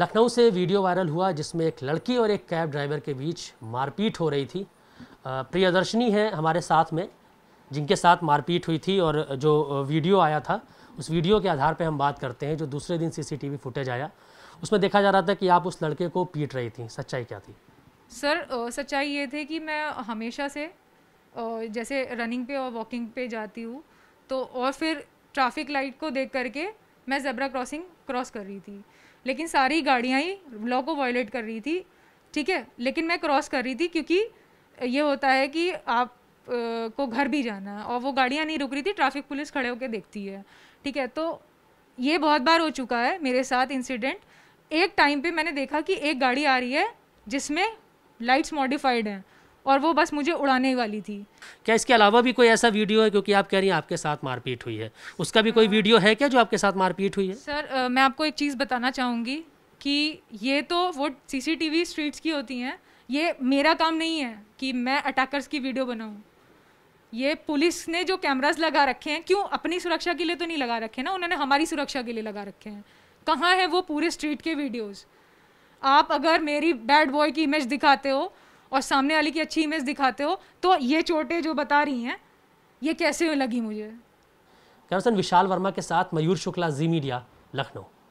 लखनऊ से video viral हुआ जिसमें एक लड़की और एक कैब ड्राइवर के बीच मारपीट हो रही थी प्रियदर्शनी है हमारे साथ में जिनके साथ मारपीट हुई थी और जो वीडियो आया था उस वीडियो के आधार पर हम बात करते हैं जो दूसरे दिन सीसीटीवी फुटेज आया उसमें देखा जा रहा था कि आप उस लड़के को पीट रही थी सच्चाई क्या थी सर सच्चाई ये थी कि मैं हमेशा से जैसे रनिंग पे और वॉकिंग पे जाती हूँ तो और फिर ट्रैफिक लाइट को देख करके मैं ज़ेब्रा क्रॉसिंग क्रॉस कर रही थी लेकिन सारी गाड़ियाँ ही लॉ को वायलेट कर रही थी ठीक है लेकिन मैं क्रॉस कर रही थी क्योंकि ये होता है कि आप आ, को घर भी जाना है और वो गाड़ियाँ नहीं रुक रही थी ट्रैफिक पुलिस खड़े होकर देखती है ठीक है तो ये बहुत बार हो चुका है मेरे साथ इंसिडेंट एक टाइम पे मैंने देखा कि एक गाड़ी आ रही है जिसमें लाइट्स मॉडिफाइड हैं और वो बस मुझे उड़ाने वाली थी क्या इसके अलावा भी कोई ऐसा वीडियो है क्योंकि आप कह रही हैं आपके साथ मारपीट हुई है उसका भी कोई हाँ। वीडियो है क्या जो आपके साथ मारपीट हुई है सर आ, मैं आपको एक चीज़ बताना चाहूँगी कि ये तो वो सीसीटीवी स्ट्रीट्स की होती हैं ये मेरा काम नहीं है कि मैं अटैकर्स की वीडियो बनाऊँ ये पुलिस ने जो कैमराज लगा रखे हैं क्यों अपनी सुरक्षा के लिए तो नहीं लगा रखे ना उन्होंने हमारी सुरक्षा के लिए लगा रखे हैं कहाँ है वो पूरे स्ट्रीट के वीडियोज़ आप अगर मेरी बैड बॉय की इमेज दिखाते हो और सामने वाले की अच्छी इमेज दिखाते हो तो ये चोटें जो बता रही हैं ये कैसे लगी मुझे कैमसन विशाल वर्मा के साथ मयूर शुक्ला जी मीडिया लखनऊ